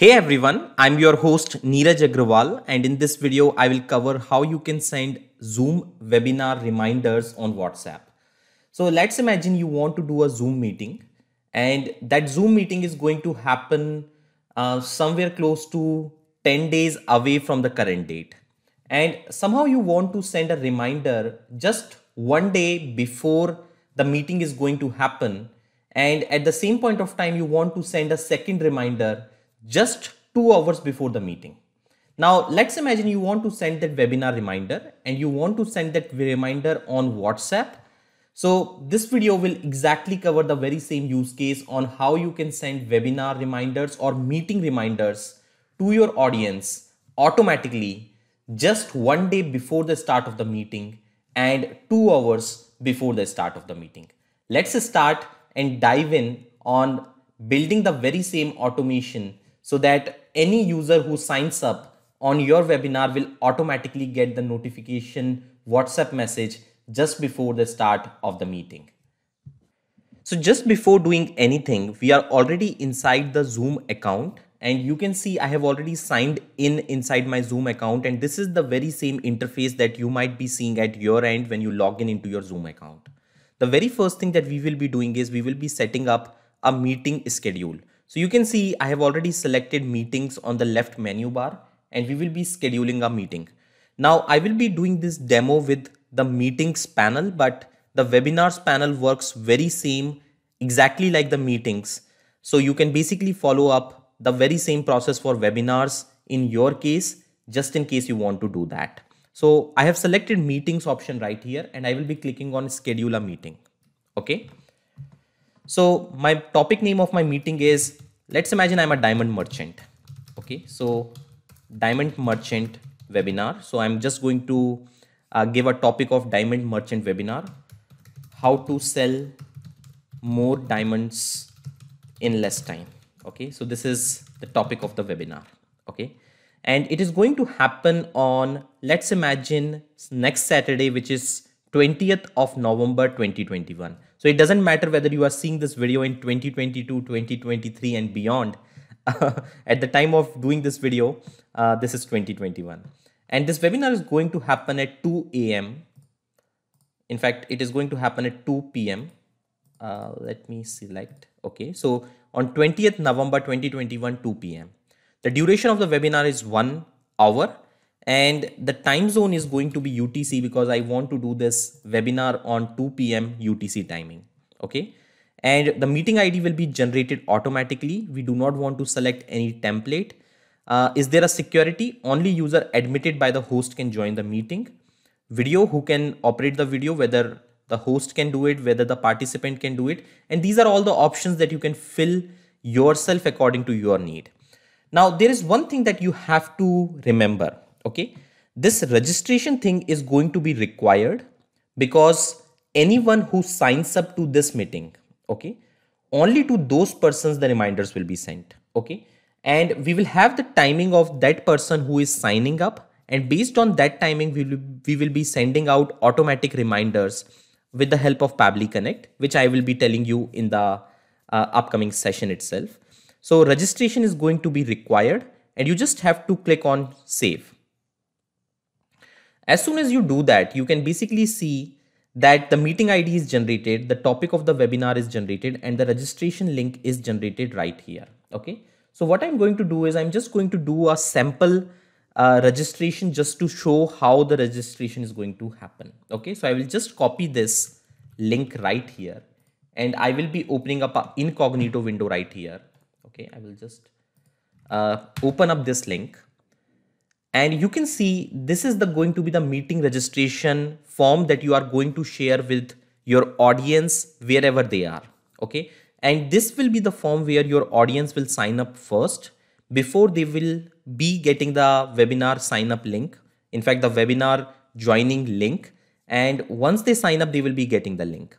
Hey everyone, I'm your host Neeraj Agrawal and in this video I will cover how you can send Zoom webinar reminders on WhatsApp. So let's imagine you want to do a Zoom meeting and that Zoom meeting is going to happen uh, somewhere close to 10 days away from the current date. And somehow you want to send a reminder just one day before the meeting is going to happen and at the same point of time you want to send a second reminder just two hours before the meeting. Now let's imagine you want to send that webinar reminder and you want to send that reminder on WhatsApp. So this video will exactly cover the very same use case on how you can send webinar reminders or meeting reminders to your audience automatically just one day before the start of the meeting and two hours before the start of the meeting. Let's start and dive in on building the very same automation so that any user who signs up on your webinar will automatically get the notification WhatsApp message just before the start of the meeting. So just before doing anything, we are already inside the Zoom account and you can see I have already signed in inside my Zoom account and this is the very same interface that you might be seeing at your end when you log in into your Zoom account. The very first thing that we will be doing is we will be setting up a meeting schedule. So you can see I have already selected meetings on the left menu bar and we will be scheduling a meeting. Now I will be doing this demo with the meetings panel, but the webinars panel works very same, exactly like the meetings. So you can basically follow up the very same process for webinars in your case, just in case you want to do that. So I have selected meetings option right here and I will be clicking on schedule a meeting. Okay. So my topic name of my meeting is, let's imagine I'm a diamond merchant. Okay, so diamond merchant webinar. So I'm just going to uh, give a topic of diamond merchant webinar, how to sell more diamonds in less time. Okay, so this is the topic of the webinar. Okay, and it is going to happen on, let's imagine next Saturday, which is 20th of November 2021. So it doesn't matter whether you are seeing this video in 2022, 2023 and beyond. At the time of doing this video, uh, this is 2021. And this webinar is going to happen at 2 a.m. In fact, it is going to happen at 2 p.m. Uh, let me select. Okay, so on 20th November 2021, 2 p.m. The duration of the webinar is one hour and the time zone is going to be UTC because I want to do this webinar on 2 p.m. UTC timing. Okay. And the meeting ID will be generated automatically. We do not want to select any template. Uh, is there a security? Only user admitted by the host can join the meeting. Video, who can operate the video, whether the host can do it, whether the participant can do it. And these are all the options that you can fill yourself according to your need. Now, there is one thing that you have to remember okay this registration thing is going to be required because anyone who signs up to this meeting okay only to those persons the reminders will be sent okay and we will have the timing of that person who is signing up and based on that timing we will, we will be sending out automatic reminders with the help of pably Connect which I will be telling you in the uh, upcoming session itself so registration is going to be required and you just have to click on save as soon as you do that, you can basically see that the meeting ID is generated, the topic of the webinar is generated and the registration link is generated right here. Okay. So what I'm going to do is I'm just going to do a sample uh, registration just to show how the registration is going to happen. Okay. So I will just copy this link right here and I will be opening up a incognito window right here. Okay. I will just uh, open up this link and you can see this is the going to be the meeting registration form that you are going to share with your audience wherever they are okay and this will be the form where your audience will sign up first before they will be getting the webinar sign up link in fact the webinar joining link and once they sign up they will be getting the link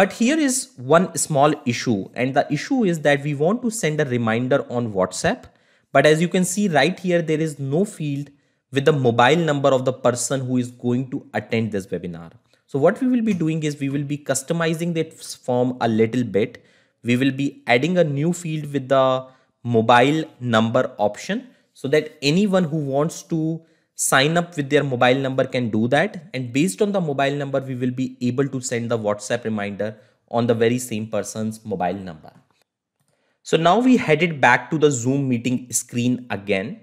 but here is one small issue and the issue is that we want to send a reminder on whatsapp but as you can see right here, there is no field with the mobile number of the person who is going to attend this webinar. So what we will be doing is we will be customizing this form a little bit. We will be adding a new field with the mobile number option so that anyone who wants to sign up with their mobile number can do that. And based on the mobile number, we will be able to send the WhatsApp reminder on the very same person's mobile number. So now we headed back to the Zoom meeting screen again.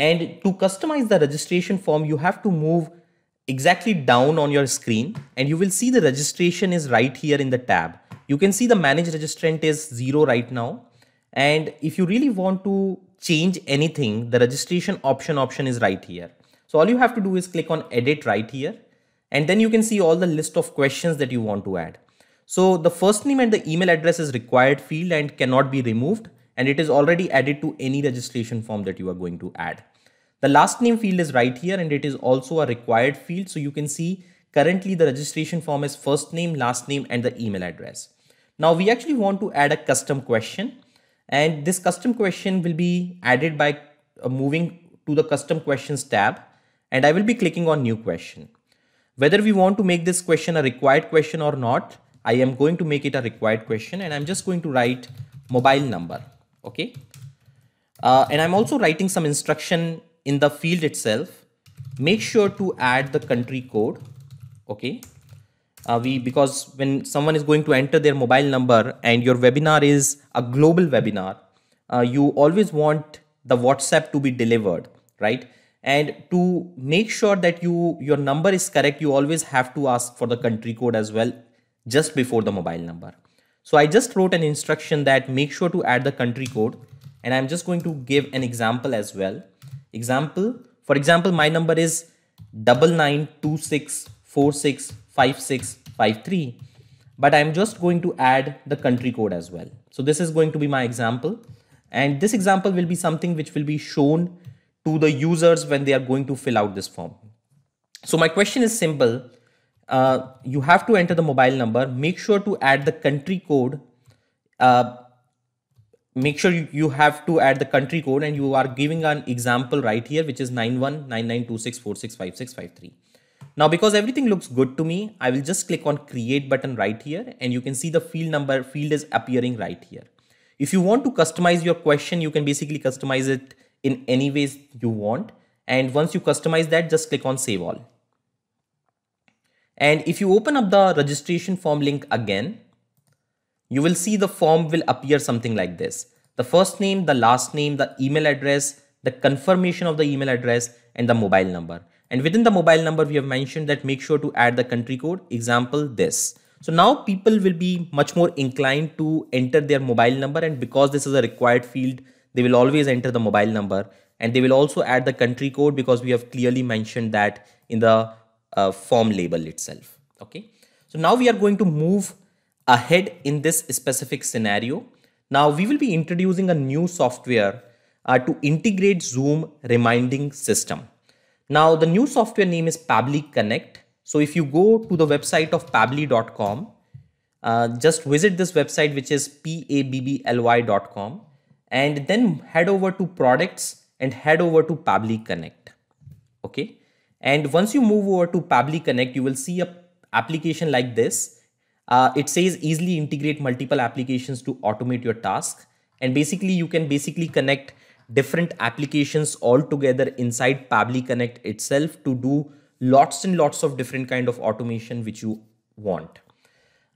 And to customize the registration form, you have to move exactly down on your screen and you will see the registration is right here in the tab. You can see the manage registrant is zero right now. And if you really want to change anything, the registration option option is right here. So all you have to do is click on edit right here. And then you can see all the list of questions that you want to add. So the first name and the email address is required field and cannot be removed and it is already added to any registration form that you are going to add. The last name field is right here and it is also a required field. So you can see currently the registration form is first name, last name and the email address. Now we actually want to add a custom question and this custom question will be added by uh, moving to the custom questions tab and I will be clicking on new question. Whether we want to make this question a required question or not, I am going to make it a required question and I'm just going to write mobile number. Okay. Uh, and I'm also writing some instruction in the field itself. Make sure to add the country code. Okay. Uh, we because when someone is going to enter their mobile number and your webinar is a global webinar, uh, you always want the WhatsApp to be delivered, right? and to make sure that you your number is correct you always have to ask for the country code as well just before the mobile number. So I just wrote an instruction that make sure to add the country code and I'm just going to give an example as well. Example, for example, my number is double nine two six four six five six five three, but I'm just going to add the country code as well. So this is going to be my example. And this example will be something which will be shown to the users when they are going to fill out this form. So my question is simple. Uh, you have to enter the mobile number. Make sure to add the country code. Uh, make sure you, you have to add the country code and you are giving an example right here, which is 919926465653. Now, because everything looks good to me, I will just click on create button right here and you can see the field number field is appearing right here. If you want to customize your question, you can basically customize it in any ways you want. And once you customize that, just click on save all. And if you open up the registration form link again, you will see the form will appear something like this. The first name, the last name, the email address, the confirmation of the email address and the mobile number. And within the mobile number, we have mentioned that make sure to add the country code, example this. So now people will be much more inclined to enter their mobile number. And because this is a required field, they will always enter the mobile number and they will also add the country code because we have clearly mentioned that in the uh, form label itself. Okay. So now we are going to move ahead in this specific scenario. Now we will be introducing a new software uh, to integrate Zoom reminding system. Now the new software name is Pably Connect. So if you go to the website of pably.com, uh, just visit this website which is pabbly.com and then head over to products and head over to Pably Connect. Okay. And once you move over to Pabli Connect, you will see a application like this. Uh, it says easily integrate multiple applications to automate your task. And basically you can basically connect different applications all together inside Pabli Connect itself to do lots and lots of different kind of automation which you want.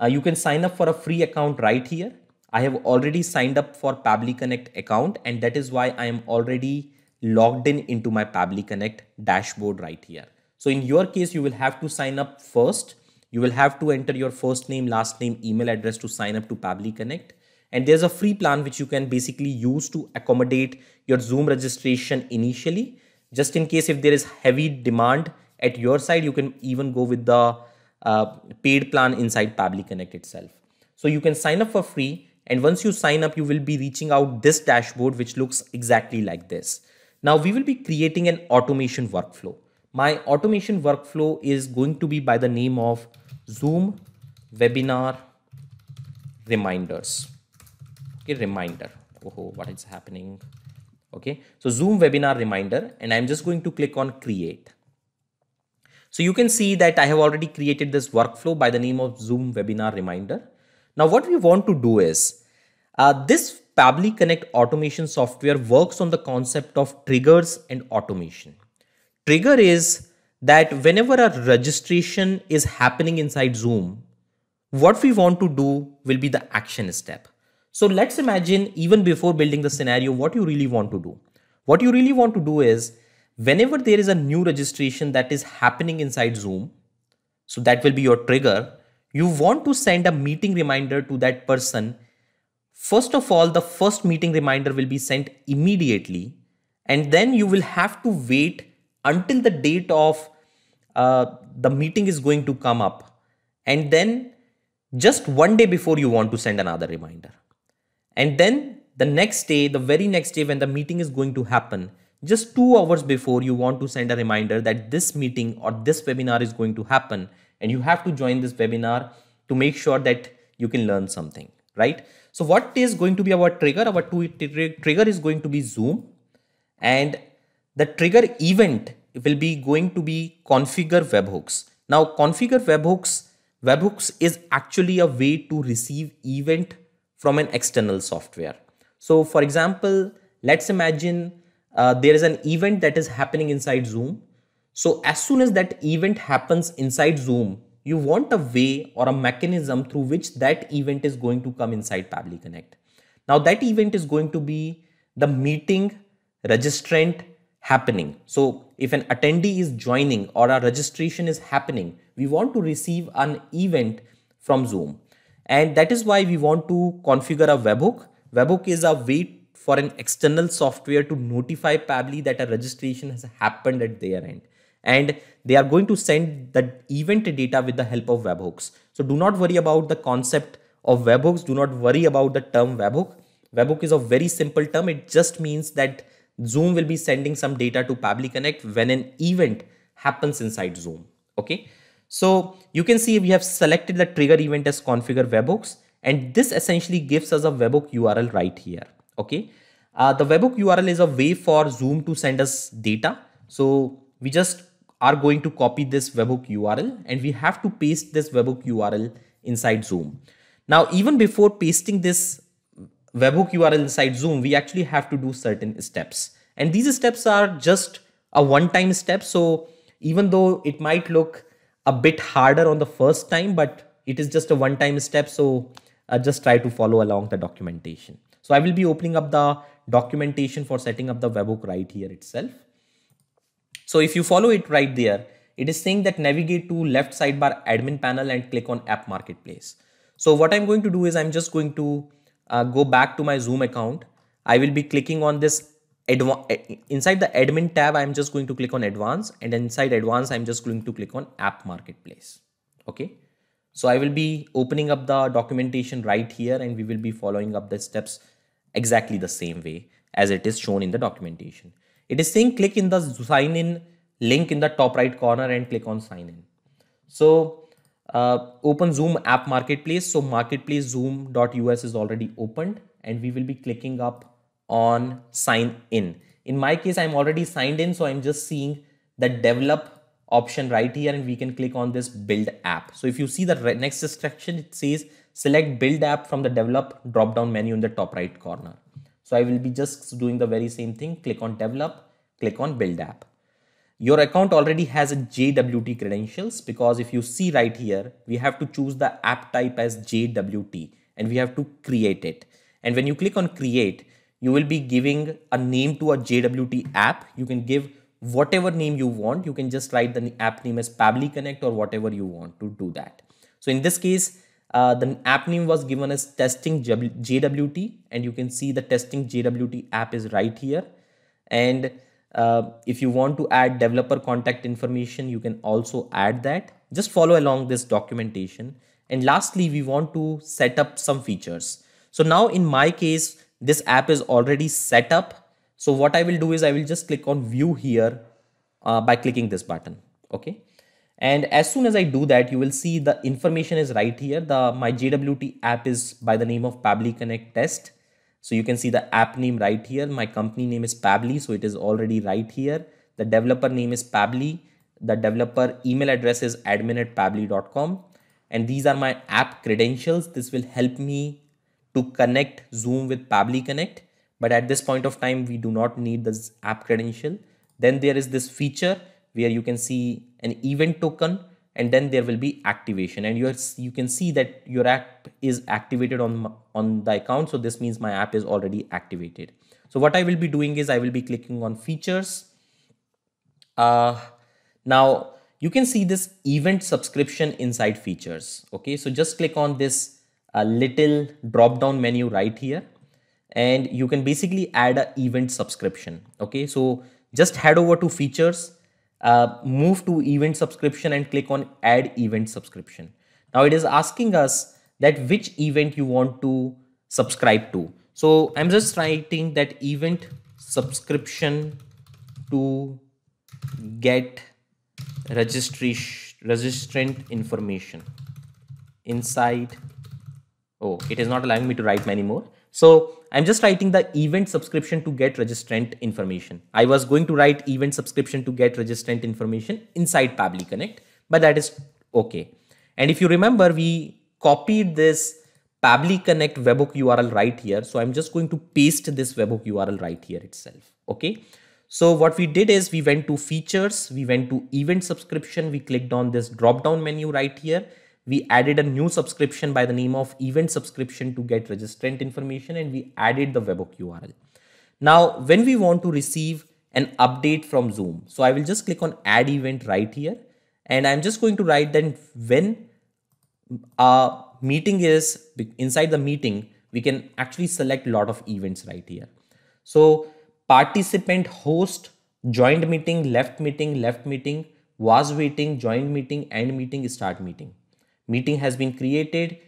Uh, you can sign up for a free account right here. I have already signed up for Pabli Connect account and that is why I am already logged in into my Pabli Connect dashboard right here. So in your case, you will have to sign up first. You will have to enter your first name, last name, email address to sign up to Pabli Connect. And there's a free plan which you can basically use to accommodate your Zoom registration initially. Just in case if there is heavy demand at your side, you can even go with the uh, paid plan inside Pabli Connect itself. So you can sign up for free. And once you sign up, you will be reaching out this dashboard, which looks exactly like this. Now we will be creating an automation workflow. My automation workflow is going to be by the name of Zoom webinar reminders. Okay, reminder. Oh, what is happening? Okay, so Zoom webinar reminder and I'm just going to click on create. So you can see that I have already created this workflow by the name of Zoom webinar reminder. Now what we want to do is uh, this Pabli Connect automation software works on the concept of triggers and automation. Trigger is that whenever a registration is happening inside Zoom, what we want to do will be the action step. So let's imagine even before building the scenario, what you really want to do. What you really want to do is whenever there is a new registration that is happening inside Zoom, so that will be your trigger, you want to send a meeting reminder to that person First of all, the first meeting reminder will be sent immediately, and then you will have to wait until the date of uh, the meeting is going to come up, and then just one day before you want to send another reminder. And then the next day, the very next day when the meeting is going to happen, just two hours before you want to send a reminder that this meeting or this webinar is going to happen and you have to join this webinar to make sure that you can learn something, right? So what is going to be our trigger? Our two trigger is going to be zoom and the trigger event will be going to be configure webhooks. Now configure webhooks, webhooks is actually a way to receive event from an external software. So for example, let's imagine uh, there is an event that is happening inside Zoom. So as soon as that event happens inside Zoom, you want a way or a mechanism through which that event is going to come inside Pabli Connect. Now that event is going to be the meeting registrant happening. So if an attendee is joining or a registration is happening, we want to receive an event from Zoom. And that is why we want to configure a webhook. Webhook is a way for an external software to notify Pabli that a registration has happened at their end and they are going to send the event data with the help of webhooks. So do not worry about the concept of webhooks. Do not worry about the term webhook. Webhook is a very simple term. It just means that Zoom will be sending some data to Pabli Connect when an event happens inside Zoom. Okay. So you can see we have selected the trigger event as configure webhooks and this essentially gives us a webhook URL right here. Okay. Uh, the webhook URL is a way for Zoom to send us data. So we just are going to copy this webhook URL and we have to paste this webhook URL inside Zoom. Now, even before pasting this webhook URL inside Zoom, we actually have to do certain steps. And these steps are just a one-time step. So even though it might look a bit harder on the first time, but it is just a one-time step. So uh, just try to follow along the documentation. So I will be opening up the documentation for setting up the webhook right here itself. So if you follow it right there, it is saying that navigate to left sidebar admin panel and click on app marketplace. So what I'm going to do is I'm just going to uh, go back to my zoom account. I will be clicking on this eh, inside the admin tab. I'm just going to click on advanced and inside advanced, I'm just going to click on app marketplace. Okay. So I will be opening up the documentation right here and we will be following up the steps exactly the same way as it is shown in the documentation. It is saying click in the sign in link in the top right corner and click on sign in. So uh, open Zoom app marketplace. So marketplace zoom.us is already opened and we will be clicking up on sign in. In my case, I'm already signed in. So I'm just seeing the develop option right here and we can click on this build app. So if you see the next instruction, it says select build app from the develop drop down menu in the top right corner. So I will be just doing the very same thing. Click on develop, click on build app. Your account already has a JWT credentials because if you see right here, we have to choose the app type as JWT and we have to create it. And when you click on create, you will be giving a name to a JWT app. You can give whatever name you want. You can just write the app name as Pabli Connect or whatever you want to do that. So in this case, uh, the app name was given as testing JWT and you can see the testing JWT app is right here. And uh, if you want to add developer contact information, you can also add that. Just follow along this documentation. And lastly, we want to set up some features. So now in my case, this app is already set up. So what I will do is I will just click on view here uh, by clicking this button. Okay. And as soon as I do that, you will see the information is right here. The My JWT app is by the name of Pabli Connect Test. So you can see the app name right here. My company name is Pabli, so it is already right here. The developer name is Pabli. The developer email address is admin at pabli.com. And these are my app credentials. This will help me to connect Zoom with Pabli Connect. But at this point of time, we do not need this app credential. Then there is this feature where you can see an event token and then there will be activation and you you can see that your app is activated on on the account so this means my app is already activated so what i will be doing is i will be clicking on features uh now you can see this event subscription inside features okay so just click on this uh, little drop down menu right here and you can basically add a event subscription okay so just head over to features uh, move to event subscription and click on add event subscription. Now it is asking us that which event you want to subscribe to. So I'm just writing that event subscription to get registration registrant information inside. Oh, it is not allowing me to write many more. So I'm just writing the event subscription to get registrant information. I was going to write event subscription to get registrant information inside Pabli Connect, but that is okay. And if you remember, we copied this Pabli Connect webhook URL right here. So I'm just going to paste this webhook URL right here itself. Okay. So what we did is we went to features, we went to event subscription, we clicked on this drop down menu right here we added a new subscription by the name of event subscription to get registrant information and we added the webhook URL. Now, when we want to receive an update from Zoom, so I will just click on add event right here and I'm just going to write then when a uh, meeting is inside the meeting, we can actually select a lot of events right here. So participant host, joined meeting, left meeting, left meeting, was waiting, joined meeting, end meeting, start meeting meeting has been created.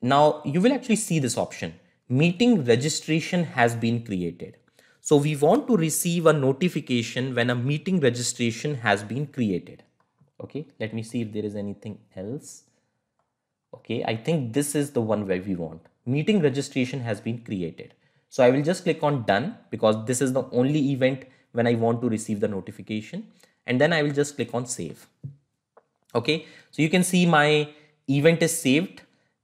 Now you will actually see this option, meeting registration has been created. So we want to receive a notification when a meeting registration has been created. Okay, let me see if there is anything else. Okay, I think this is the one where we want. Meeting registration has been created. So I will just click on done because this is the only event when I want to receive the notification. And then I will just click on save. Okay, so you can see my event is saved,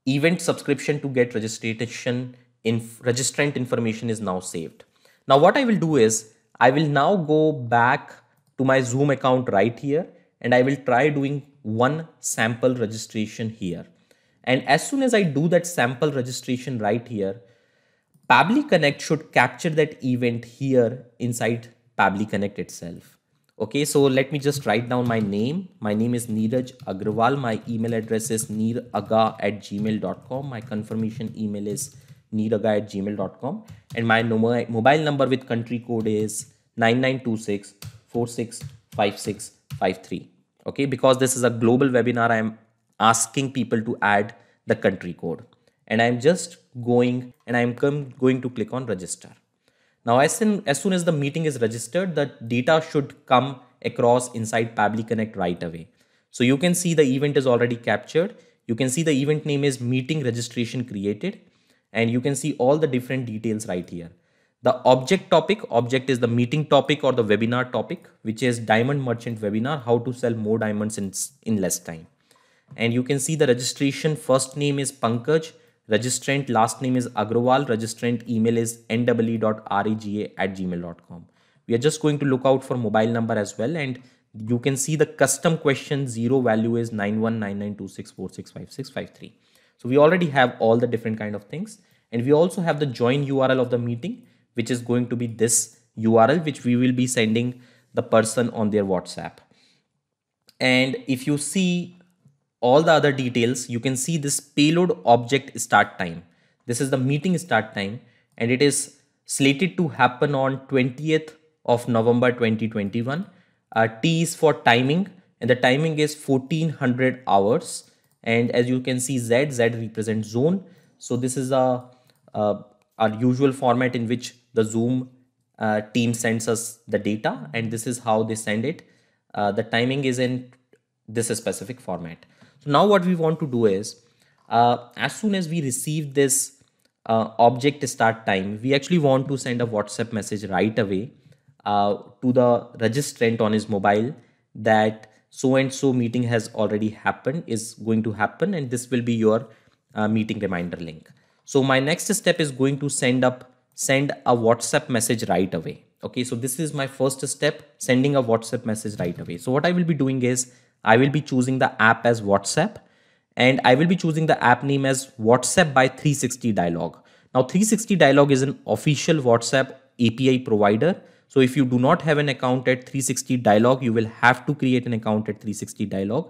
event subscription to get registration in registrant information is now saved. Now what I will do is I will now go back to my Zoom account right here and I will try doing one sample registration here. And as soon as I do that sample registration right here, Pabli Connect should capture that event here inside Pabli Connect itself. Okay, so let me just write down my name. My name is Neeraj Agrawal. My email address is neeraga at gmail.com. My confirmation email is neeraga at gmail.com. And my mobile number with country code is nine nine two six four six five six five three. Okay, because this is a global webinar, I am asking people to add the country code. And I'm just going and I'm going to click on register. Now, as, as soon as the meeting is registered, the data should come across inside Pably Connect right away. So you can see the event is already captured. You can see the event name is meeting registration created and you can see all the different details right here. The object topic, object is the meeting topic or the webinar topic, which is diamond merchant webinar, how to sell more diamonds in, in less time. And you can see the registration first name is Pankaj, Registrant last name is Agrawal. Registrant email is nwe.rega at gmail.com. We are just going to look out for mobile number as well. And you can see the custom question zero value is 919926465653. So we already have all the different kind of things. And we also have the join URL of the meeting, which is going to be this URL, which we will be sending the person on their WhatsApp. And if you see all the other details, you can see this payload object start time. This is the meeting start time and it is slated to happen on 20th of November 2021. Uh, T is for timing and the timing is 1400 hours. And as you can see Z, Z represents zone. So this is a, uh, uh, our usual format in which the Zoom uh, team sends us the data and this is how they send it. Uh, the timing is in this specific format. So now what we want to do is, uh, as soon as we receive this uh, object start time, we actually want to send a WhatsApp message right away uh, to the registrant on his mobile that so and so meeting has already happened, is going to happen, and this will be your uh, meeting reminder link. So my next step is going to send up send a WhatsApp message right away. Okay, so this is my first step, sending a WhatsApp message right away. So what I will be doing is I will be choosing the app as WhatsApp and I will be choosing the app name as WhatsApp by 360 dialog. Now 360 dialog is an official WhatsApp API provider. So if you do not have an account at 360 dialog, you will have to create an account at 360 dialog.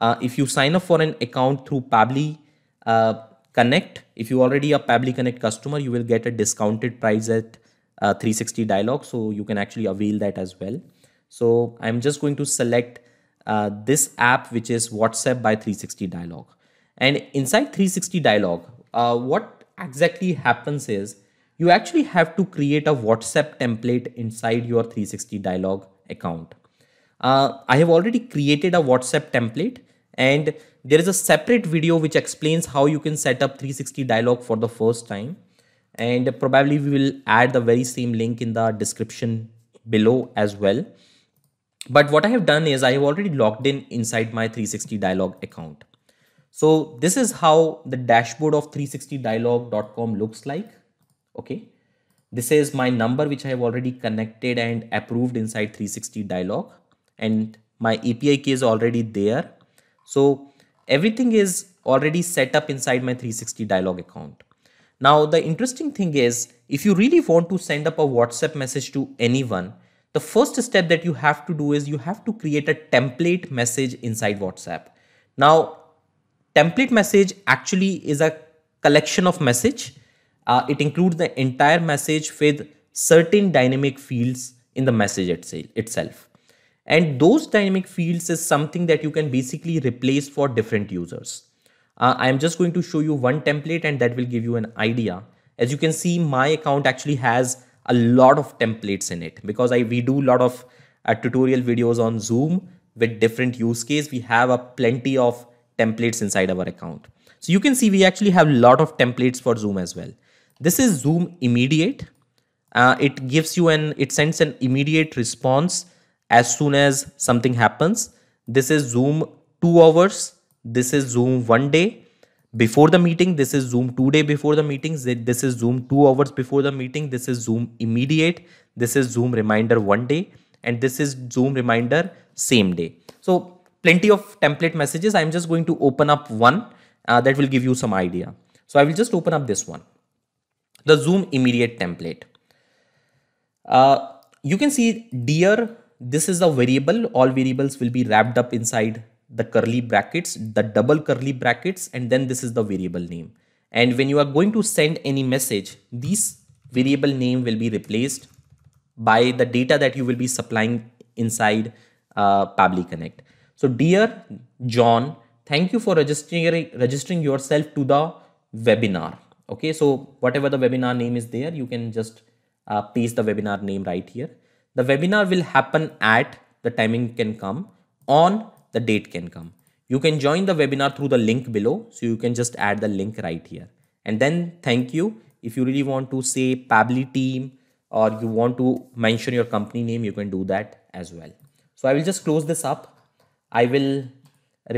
Uh, if you sign up for an account through Pabli uh, Connect, if you already a Pabli Connect customer, you will get a discounted price at uh, 360 dialog. So you can actually avail that as well. So I'm just going to select uh, this app, which is WhatsApp by 360 Dialog. And inside 360 Dialog, uh, what exactly happens is you actually have to create a WhatsApp template inside your 360 Dialog account. Uh, I have already created a WhatsApp template and there is a separate video which explains how you can set up 360 Dialog for the first time. And probably we will add the very same link in the description below as well. But what I have done is I have already logged in inside my 360 dialog account. So this is how the dashboard of 360dialog.com looks like. Okay. This is my number, which I have already connected and approved inside 360 dialog and my API key is already there. So everything is already set up inside my 360 dialog account. Now, the interesting thing is if you really want to send up a WhatsApp message to anyone, the first step that you have to do is you have to create a template message inside WhatsApp. Now, template message actually is a collection of message. Uh, it includes the entire message with certain dynamic fields in the message itself. And those dynamic fields is something that you can basically replace for different users. Uh, I'm just going to show you one template and that will give you an idea. As you can see, my account actually has a lot of templates in it because I we do a lot of uh, tutorial videos on Zoom with different use case. We have a plenty of templates inside our account. So you can see we actually have a lot of templates for Zoom as well. This is Zoom immediate. Uh, it gives you an it sends an immediate response as soon as something happens. This is Zoom two hours. This is Zoom one day before the meeting this is zoom 2 day before the meeting, this is zoom 2 hours before the meeting this is zoom immediate this is zoom reminder one day and this is zoom reminder same day so plenty of template messages i'm just going to open up one uh, that will give you some idea so i will just open up this one the zoom immediate template uh, you can see dear this is a variable all variables will be wrapped up inside the curly brackets, the double curly brackets, and then this is the variable name. And when you are going to send any message, this variable name will be replaced by the data that you will be supplying inside uh, Pabli Connect. So dear John, thank you for registering, registering yourself to the webinar. Okay, so whatever the webinar name is there, you can just uh, paste the webinar name right here. The webinar will happen at the timing can come on the date can come. You can join the webinar through the link below. So you can just add the link right here. And then thank you. If you really want to say Pabli team or you want to mention your company name, you can do that as well. So I will just close this up. I will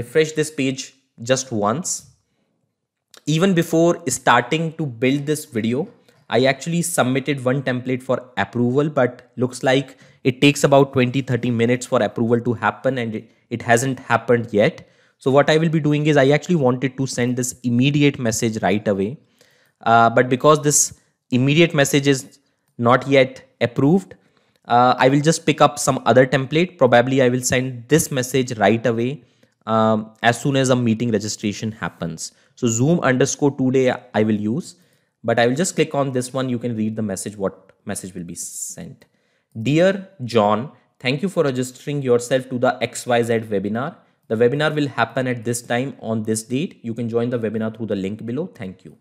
refresh this page just once. Even before starting to build this video, I actually submitted one template for approval, but looks like it takes about 20 30 minutes for approval to happen and it, it hasn't happened yet. So what I will be doing is I actually wanted to send this immediate message right away. Uh, but because this immediate message is not yet approved, uh, I will just pick up some other template. Probably I will send this message right away um, as soon as a meeting registration happens. So zoom underscore today I will use, but I will just click on this one. You can read the message, what message will be sent. Dear John, Thank you for registering yourself to the XYZ webinar. The webinar will happen at this time on this date. You can join the webinar through the link below. Thank you.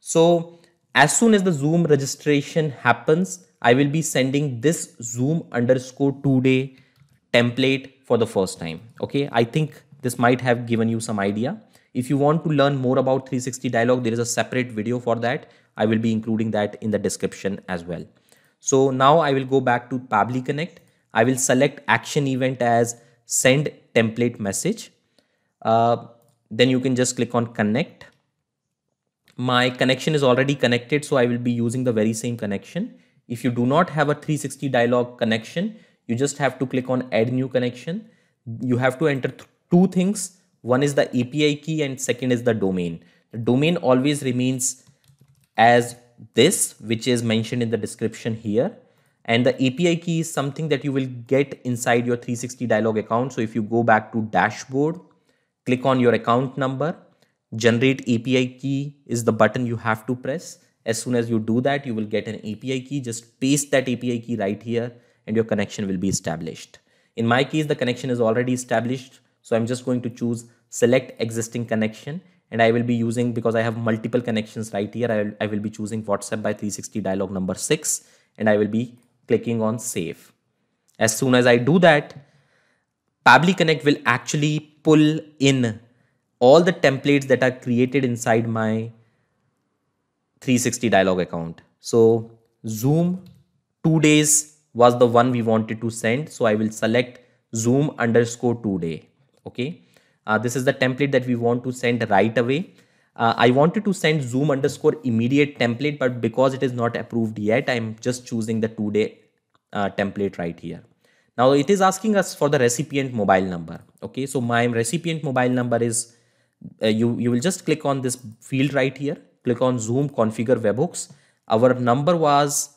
So as soon as the Zoom registration happens, I will be sending this Zoom underscore two day template for the first time. Okay, I think this might have given you some idea. If you want to learn more about 360 dialogue, there is a separate video for that. I will be including that in the description as well. So now I will go back to Pabli Connect I will select action event as send template message. Uh, then you can just click on connect. My connection is already connected, so I will be using the very same connection. If you do not have a 360 dialog connection, you just have to click on add new connection. You have to enter th two things. One is the API key and second is the domain. The domain always remains as this, which is mentioned in the description here and the API key is something that you will get inside your 360 dialog account. So if you go back to dashboard, click on your account number, generate API key is the button you have to press. As soon as you do that, you will get an API key. Just paste that API key right here and your connection will be established. In my case, the connection is already established. So I'm just going to choose select existing connection and I will be using because I have multiple connections right here. I will, I will be choosing WhatsApp by 360 dialog number six and I will be clicking on save. As soon as I do that, Pabli Connect will actually pull in all the templates that are created inside my 360 dialog account. So Zoom two days was the one we wanted to send. So I will select Zoom underscore two day. Okay. Uh, this is the template that we want to send right away. Uh, I wanted to send zoom underscore immediate template, but because it is not approved yet, I'm just choosing the two day uh, template right here. Now it is asking us for the recipient mobile number. Okay, so my recipient mobile number is uh, you, you will just click on this field right here, click on zoom configure webhooks. Our number was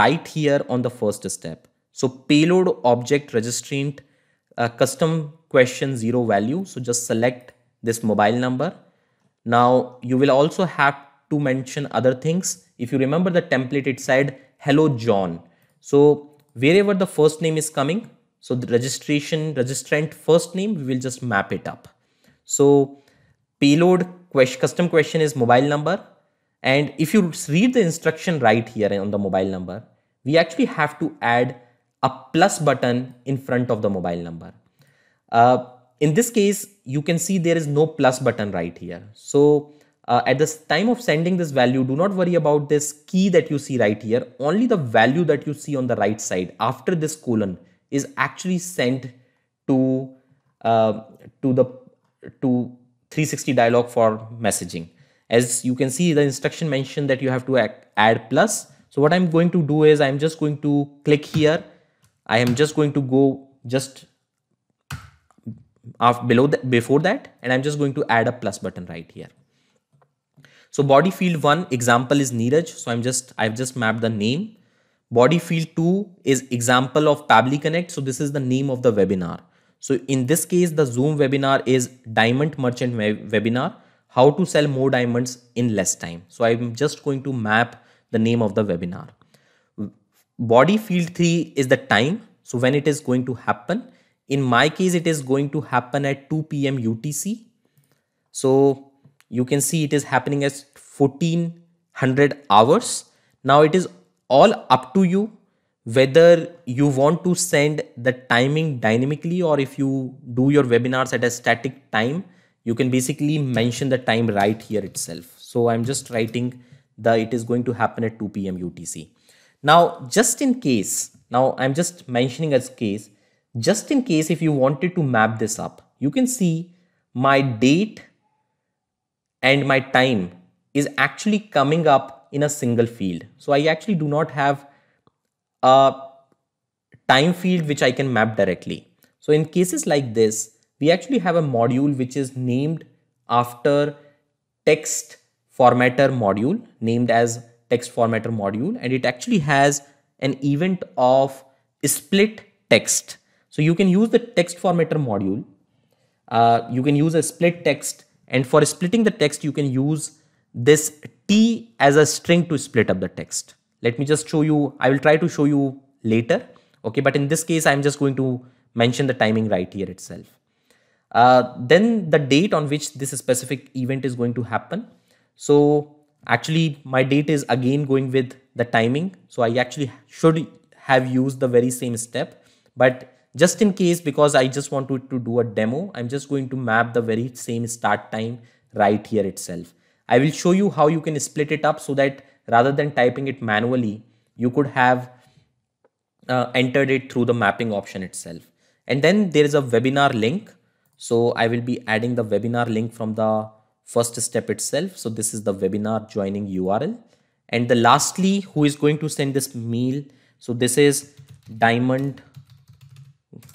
right here on the first step. So payload object registrant uh, custom question zero value. So just select this mobile number now you will also have to mention other things. If you remember the template, it said hello John. So wherever the first name is coming, so the registration registrant first name, we will just map it up. So payload question, custom question is mobile number. And if you read the instruction right here on the mobile number, we actually have to add a plus button in front of the mobile number. Uh, in this case, you can see there is no plus button right here. So uh, at this time of sending this value, do not worry about this key that you see right here. Only the value that you see on the right side after this colon is actually sent to uh, to the to 360 dialog for messaging. As you can see, the instruction mentioned that you have to add plus. So what I'm going to do is I'm just going to click here. I am just going to go just of below that before that and i'm just going to add a plus button right here so body field 1 example is neeraj so i'm just i've just mapped the name body field 2 is example of pabli connect so this is the name of the webinar so in this case the zoom webinar is diamond merchant web webinar how to sell more diamonds in less time so i'm just going to map the name of the webinar body field 3 is the time so when it is going to happen in my case, it is going to happen at 2 p.m. UTC. So you can see it is happening as 1400 hours. Now it is all up to you whether you want to send the timing dynamically or if you do your webinars at a static time, you can basically mention the time right here itself. So I'm just writing the it is going to happen at 2 p.m. UTC. Now, just in case, now I'm just mentioning as case, just in case if you wanted to map this up, you can see my date and my time is actually coming up in a single field. So I actually do not have a time field which I can map directly. So in cases like this, we actually have a module which is named after text formatter module named as text formatter module and it actually has an event of split text so you can use the text formatter module. Uh, you can use a split text and for splitting the text, you can use this T as a string to split up the text. Let me just show you. I will try to show you later. Okay, but in this case, I'm just going to mention the timing right here itself. Uh, then the date on which this specific event is going to happen. So actually my date is again going with the timing. So I actually should have used the very same step, but just in case because I just want to, to do a demo, I'm just going to map the very same start time right here itself. I will show you how you can split it up so that rather than typing it manually, you could have uh, entered it through the mapping option itself. And then there is a webinar link. So I will be adding the webinar link from the first step itself. So this is the webinar joining URL. And the lastly, who is going to send this mail? So this is Diamond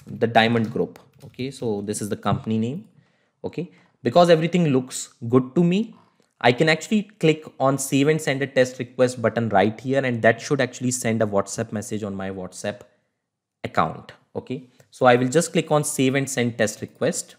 the diamond group okay so this is the company name okay because everything looks good to me I can actually click on save and send a test request button right here and that should actually send a WhatsApp message on my WhatsApp account. Okay. So I will just click on save and send test request.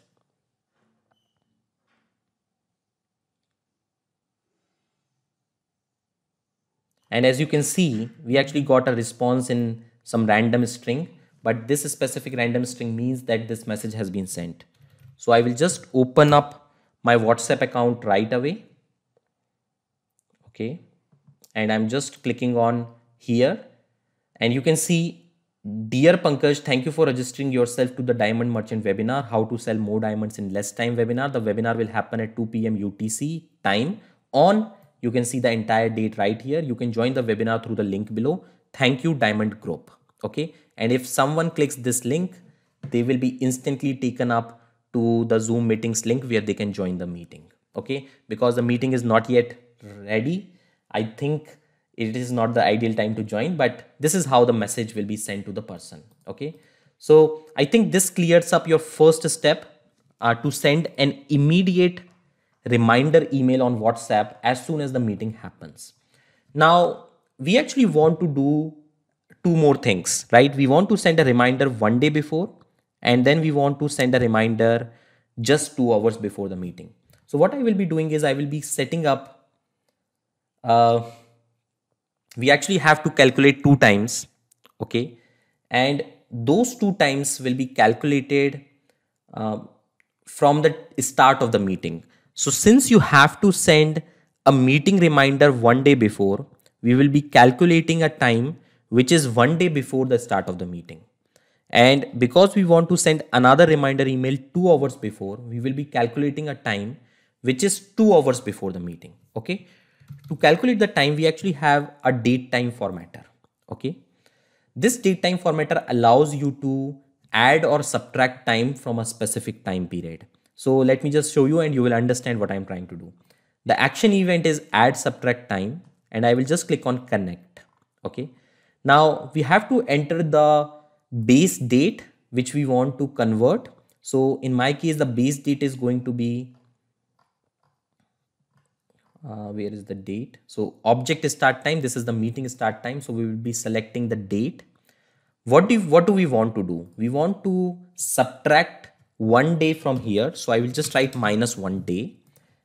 And as you can see, we actually got a response in some random string but this specific random string means that this message has been sent. So I will just open up my WhatsApp account right away. Okay. And I'm just clicking on here and you can see Dear Pankaj, thank you for registering yourself to the Diamond Merchant webinar, How to Sell More Diamonds in Less Time webinar. The webinar will happen at 2 p.m. UTC time on. You can see the entire date right here. You can join the webinar through the link below. Thank you, Diamond Group. Okay. And if someone clicks this link, they will be instantly taken up to the Zoom meetings link where they can join the meeting. Okay, because the meeting is not yet ready. I think it is not the ideal time to join, but this is how the message will be sent to the person. Okay, so I think this clears up your first step uh, to send an immediate reminder email on WhatsApp as soon as the meeting happens. Now, we actually want to do two more things, right? We want to send a reminder one day before, and then we want to send a reminder just two hours before the meeting. So what I will be doing is I will be setting up, uh, we actually have to calculate two times, okay? And those two times will be calculated uh, from the start of the meeting. So since you have to send a meeting reminder one day before, we will be calculating a time which is one day before the start of the meeting. And because we want to send another reminder email two hours before, we will be calculating a time which is two hours before the meeting. Okay. To calculate the time, we actually have a date time formatter. Okay. This date time formatter allows you to add or subtract time from a specific time period. So let me just show you and you will understand what I'm trying to do. The action event is add subtract time and I will just click on connect. Okay. Now we have to enter the base date which we want to convert. So in my case, the base date is going to be, uh, where is the date? So object start time, this is the meeting start time. So we will be selecting the date. What do, what do we want to do? We want to subtract one day from here. So I will just write minus one day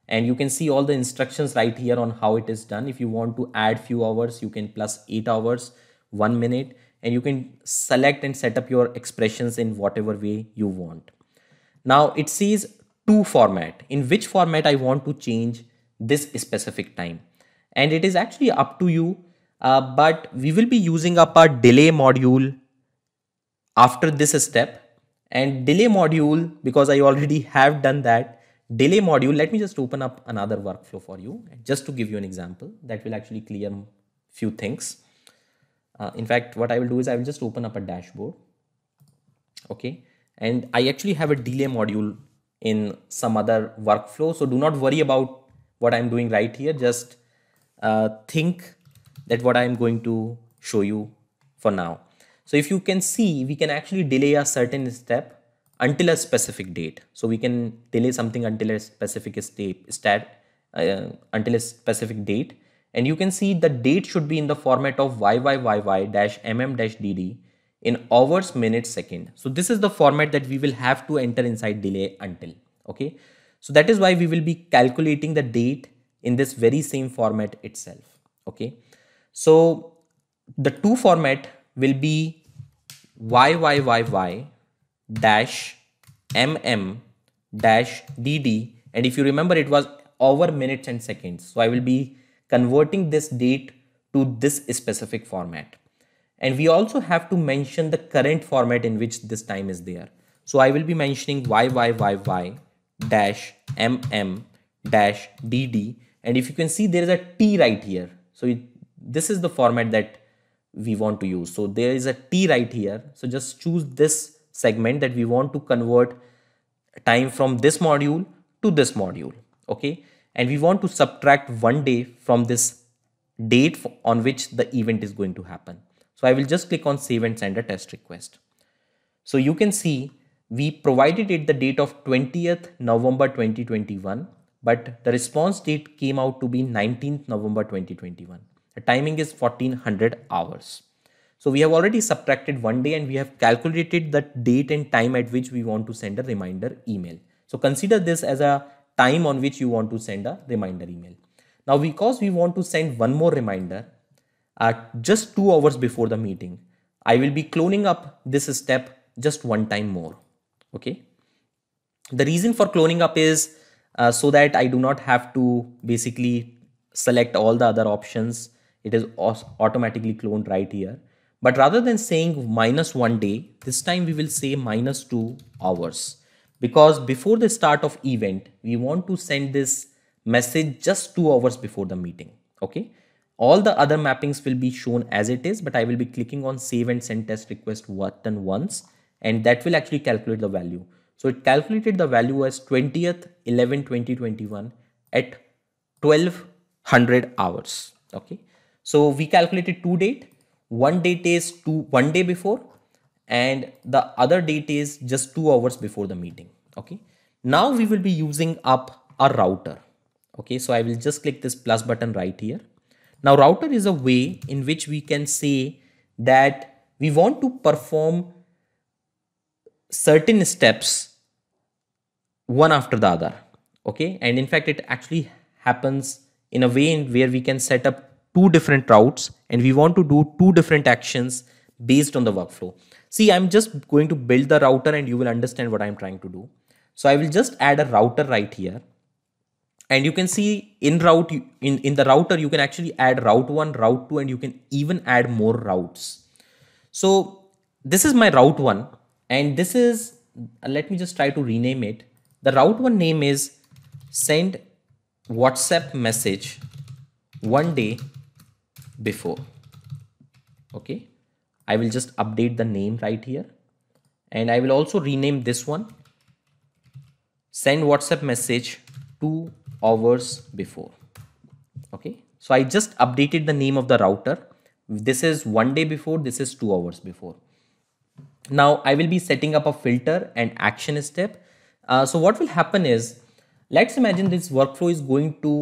and you can see all the instructions right here on how it is done. If you want to add few hours, you can plus eight hours one minute and you can select and set up your expressions in whatever way you want. Now it sees two format in which format I want to change this specific time and it is actually up to you uh, but we will be using up a delay module after this step and delay module because I already have done that delay module let me just open up another workflow for you just to give you an example that will actually clear few things uh, in fact, what I will do is I will just open up a dashboard. Okay. And I actually have a delay module in some other workflow. So do not worry about what I'm doing right here. Just uh, think that what I'm going to show you for now. So if you can see, we can actually delay a certain step until a specific date. So we can delay something until a specific step, step uh, until a specific date and you can see the date should be in the format of yyyy-mm-dd in hours, minutes, second. So this is the format that we will have to enter inside delay until, okay? So that is why we will be calculating the date in this very same format itself, okay? So the two format will be yyyy mm dd and if you remember it was over minutes and seconds so i will be converting this date to this specific format. And we also have to mention the current format in which this time is there. So I will be mentioning YYYY dash MM dash DD. And if you can see, there is a T right here. So it, this is the format that we want to use. So there is a T right here. So just choose this segment that we want to convert time from this module to this module. Okay and we want to subtract one day from this date on which the event is going to happen. So I will just click on save and send a test request. So you can see we provided it the date of 20th November 2021, but the response date came out to be 19th November 2021. The timing is 1400 hours. So we have already subtracted one day and we have calculated the date and time at which we want to send a reminder email. So consider this as a time on which you want to send a reminder email. Now, because we want to send one more reminder at uh, just two hours before the meeting, I will be cloning up this step just one time more. Okay. The reason for cloning up is uh, so that I do not have to basically select all the other options. It is automatically cloned right here. But rather than saying minus one day, this time we will say minus two hours because before the start of event, we want to send this message just two hours before the meeting. Okay. All the other mappings will be shown as it is, but I will be clicking on save and send test request and once, and that will actually calculate the value. So it calculated the value as 20th 11 2021 at 1200 hours. Okay. So we calculated two date. One date is two one day before and the other date is just two hours before the meeting okay now we will be using up a router okay so i will just click this plus button right here now router is a way in which we can say that we want to perform certain steps one after the other okay and in fact it actually happens in a way in where we can set up two different routes and we want to do two different actions based on the workflow See, I'm just going to build the router and you will understand what I'm trying to do. So I will just add a router right here. And you can see in route in, in the router, you can actually add route one, route two, and you can even add more routes. So this is my route one. And this is, let me just try to rename it. The route one name is send WhatsApp message one day before. Okay. I will just update the name right here. And I will also rename this one. Send WhatsApp message two hours before. Okay. So I just updated the name of the router. This is one day before. This is two hours before. Now I will be setting up a filter and action step. Uh, so what will happen is, let's imagine this workflow is going to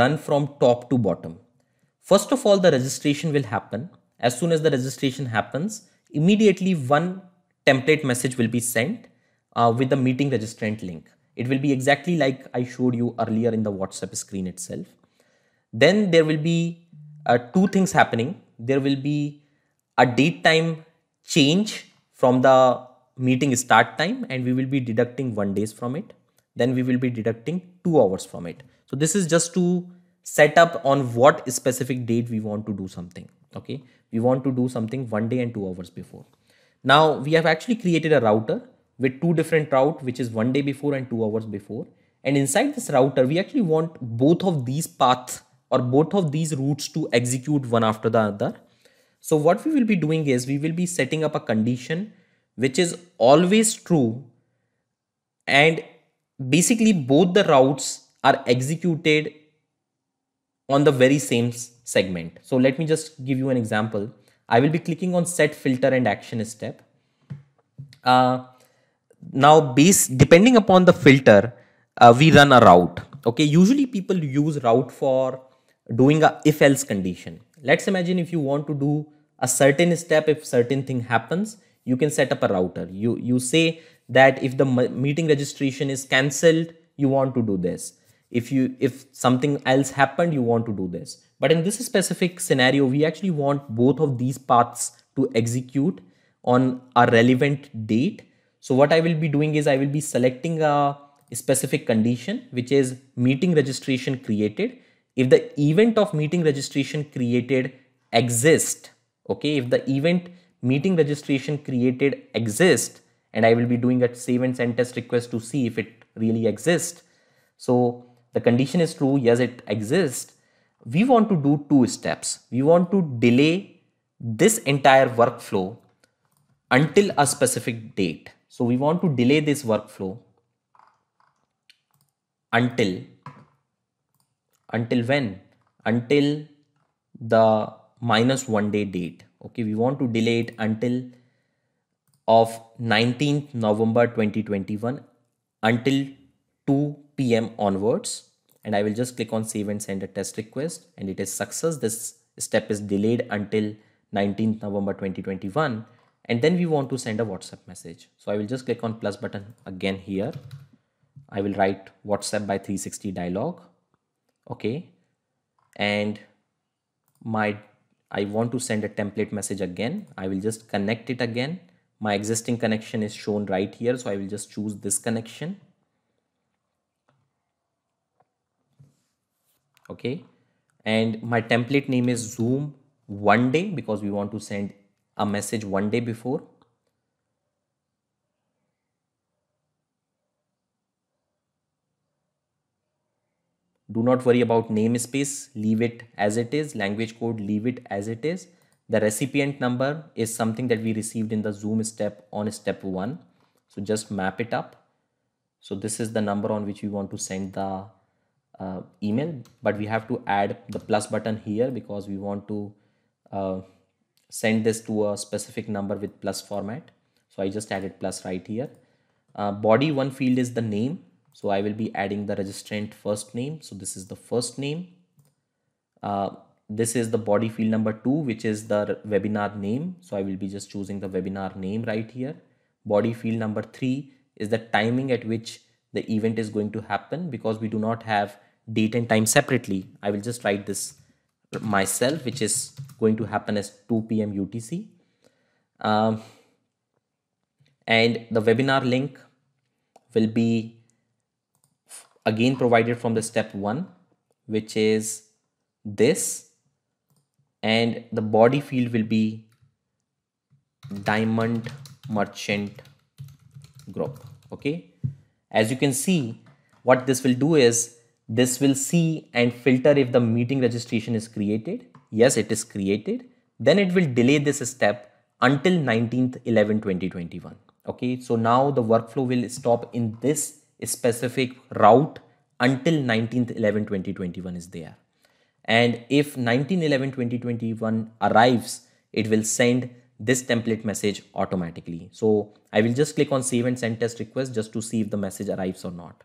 run from top to bottom. First of all, the registration will happen as soon as the registration happens, immediately one template message will be sent uh, with the meeting registrant link. It will be exactly like I showed you earlier in the WhatsApp screen itself. Then there will be uh, two things happening. There will be a date time change from the meeting start time and we will be deducting one days from it. Then we will be deducting two hours from it. So this is just to set up on what specific date we want to do something okay we want to do something one day and two hours before now we have actually created a router with two different route which is one day before and two hours before and inside this router we actually want both of these paths or both of these routes to execute one after the other so what we will be doing is we will be setting up a condition which is always true and basically both the routes are executed on the very same segment. So let me just give you an example. I will be clicking on set filter and action step. Uh, now base depending upon the filter, uh, we run a route. Okay, usually people use route for doing a if else condition. Let's imagine if you want to do a certain step, if certain thing happens, you can set up a router. You, you say that if the meeting registration is cancelled, you want to do this if you if something else happened you want to do this but in this specific scenario we actually want both of these paths to execute on a relevant date so what i will be doing is i will be selecting a specific condition which is meeting registration created if the event of meeting registration created exist okay if the event meeting registration created exist and i will be doing a save and send test request to see if it really exists so the condition is true, yes, it exists. We want to do two steps. We want to delay this entire workflow until a specific date. So we want to delay this workflow until, until when? Until the minus one day date. Okay, we want to delay it until of 19th November 2021 until 2 PM onwards and I will just click on save and send a test request and it is success. This step is delayed until 19th November 2021 and then we want to send a WhatsApp message. So I will just click on plus button again here. I will write WhatsApp by 360 dialog. Okay. And my I want to send a template message again. I will just connect it again. My existing connection is shown right here. So I will just choose this connection okay and my template name is zoom one day because we want to send a message one day before do not worry about namespace leave it as it is language code leave it as it is the recipient number is something that we received in the zoom step on step 1 so just map it up so this is the number on which we want to send the uh, email but we have to add the plus button here because we want to uh, send this to a specific number with plus format so I just added plus right here uh, body one field is the name so I will be adding the registrant first name so this is the first name uh, this is the body field number two which is the webinar name so I will be just choosing the webinar name right here body field number three is the timing at which the event is going to happen because we do not have date and time separately. I will just write this myself, which is going to happen as 2 p.m. UTC. Um, and the webinar link will be again provided from the step one, which is this. And the body field will be diamond merchant group. Okay. As you can see, what this will do is this will see and filter if the meeting registration is created. Yes, it is created. Then it will delay this step until 19th 11 2021. Okay, so now the workflow will stop in this specific route until 19th 11 2021 is there. And if 19 11 2021 arrives, it will send this template message automatically. So I will just click on save and send test request just to see if the message arrives or not.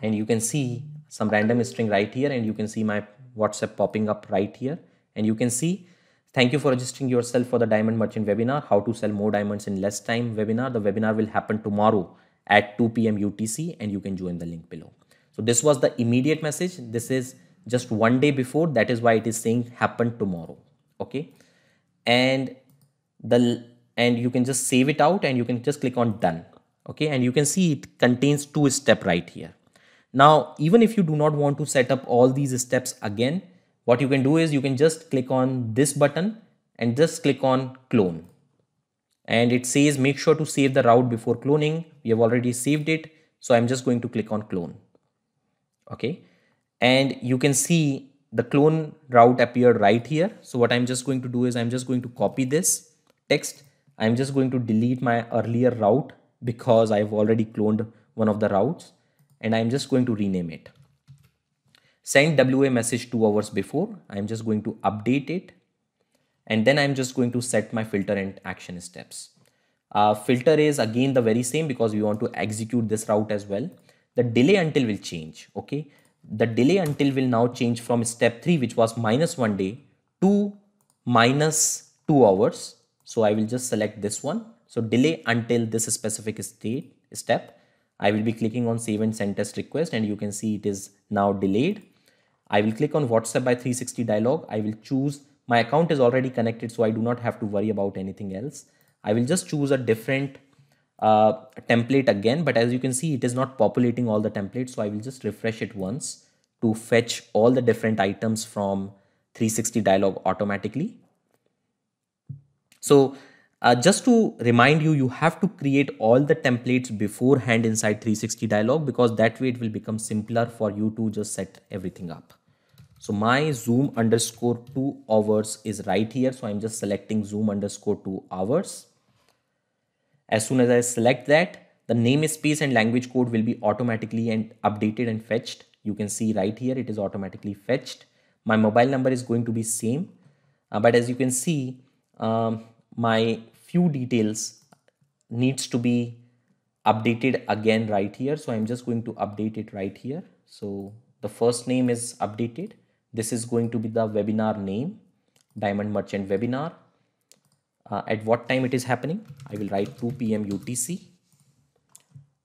And you can see some random string right here and you can see my WhatsApp popping up right here. And you can see, thank you for registering yourself for the Diamond Merchant webinar, how to sell more diamonds in less time webinar. The webinar will happen tomorrow at 2 p.m. UTC and you can join the link below. So this was the immediate message. This is just one day before. That is why it is saying happen tomorrow okay and the and you can just save it out and you can just click on done okay and you can see it contains two step right here now even if you do not want to set up all these steps again what you can do is you can just click on this button and just click on clone and it says make sure to save the route before cloning we have already saved it so i'm just going to click on clone okay and you can see the clone route appeared right here. So what I'm just going to do is I'm just going to copy this text. I'm just going to delete my earlier route because I've already cloned one of the routes and I'm just going to rename it. Send WA message two hours before. I'm just going to update it and then I'm just going to set my filter and action steps. Uh, filter is again the very same because we want to execute this route as well. The delay until will change. Okay the delay until will now change from step 3 which was minus 1 day to minus 2 hours. So I will just select this one. So delay until this specific state step. I will be clicking on save and send test request and you can see it is now delayed. I will click on WhatsApp by 360 dialog. I will choose my account is already connected so I do not have to worry about anything else. I will just choose a different template again, but as you can see, it is not populating all the templates. So I will just refresh it once to fetch all the different items from 360 dialog automatically. So uh, just to remind you, you have to create all the templates beforehand inside 360 dialog because that way it will become simpler for you to just set everything up. So my zoom underscore two hours is right here. So I'm just selecting zoom underscore two hours. As soon as I select that, the namespace and language code will be automatically and updated and fetched. You can see right here, it is automatically fetched. My mobile number is going to be same. Uh, but as you can see, um, my few details needs to be updated again right here. So I'm just going to update it right here. So the first name is updated. This is going to be the webinar name, Diamond Merchant Webinar uh, at what time it is happening i will write 2 pm utc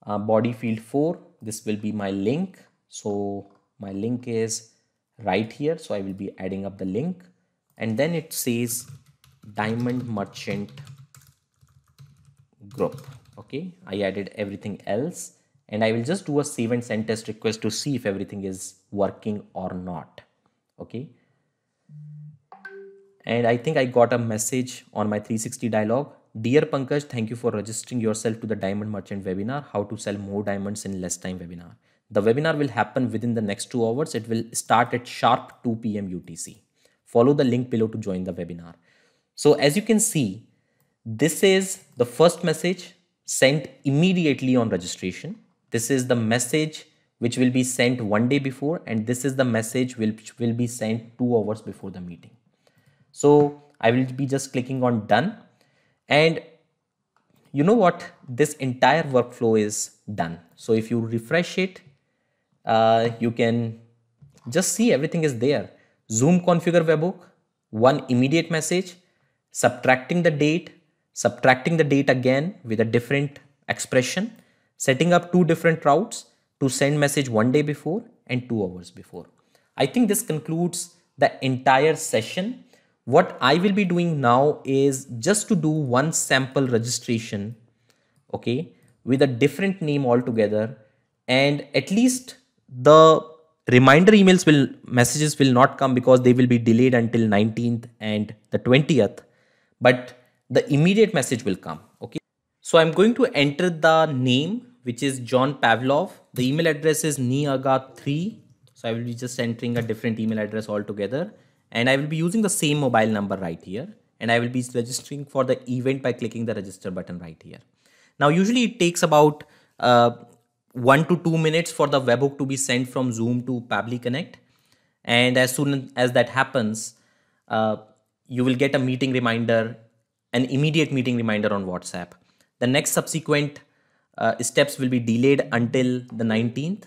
uh, body field 4 this will be my link so my link is right here so i will be adding up the link and then it says diamond merchant group okay i added everything else and i will just do a save and send test request to see if everything is working or not okay and I think I got a message on my 360 dialogue. Dear Pankaj, thank you for registering yourself to the Diamond Merchant webinar, how to sell more diamonds in less time webinar. The webinar will happen within the next two hours. It will start at sharp 2 p.m. UTC. Follow the link below to join the webinar. So as you can see, this is the first message sent immediately on registration. This is the message which will be sent one day before and this is the message which will be sent two hours before the meeting. So I will be just clicking on done. And you know what? This entire workflow is done. So if you refresh it, uh, you can just see everything is there. Zoom configure webhook, one immediate message, subtracting the date, subtracting the date again with a different expression, setting up two different routes to send message one day before and two hours before. I think this concludes the entire session. What I will be doing now is just to do one sample registration, okay, with a different name altogether. And at least the reminder emails will messages will not come because they will be delayed until 19th and the 20th but the immediate message will come okay so i'm going to enter the name which is john pavlov the email address is niaga3 so i will be just entering a different email address altogether and I will be using the same mobile number right here and I will be registering for the event by clicking the register button right here. Now usually it takes about uh, one to two minutes for the webhook to be sent from Zoom to Pably Connect and as soon as that happens uh, you will get a meeting reminder an immediate meeting reminder on WhatsApp. The next subsequent uh, steps will be delayed until the 19th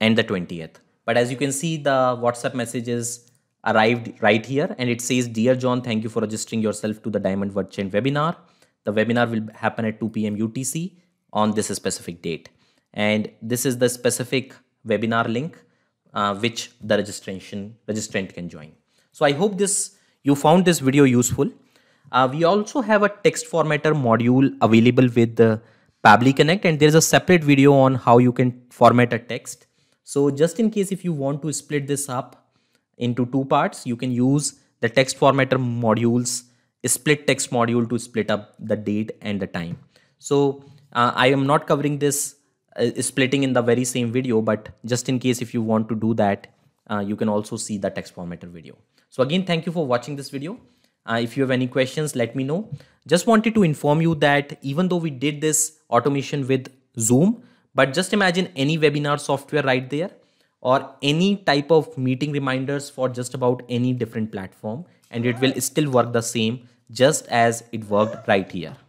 and the 20th. But as you can see, the WhatsApp messages arrived right here and it says, Dear John, thank you for registering yourself to the Diamond Word Chain webinar. The webinar will happen at 2 p.m. UTC on this specific date. And this is the specific webinar link uh, which the registration registrant can join. So I hope this you found this video useful. Uh, we also have a text formatter module available with the Pabli Connect and there's a separate video on how you can format a text. So just in case if you want to split this up into two parts. You can use the text formatter modules, split text module to split up the date and the time. So uh, I am not covering this uh, splitting in the very same video, but just in case if you want to do that, uh, you can also see the text formatter video. So again, thank you for watching this video. Uh, if you have any questions, let me know. Just wanted to inform you that even though we did this automation with Zoom, but just imagine any webinar software right there or any type of meeting reminders for just about any different platform and it will still work the same just as it worked right here.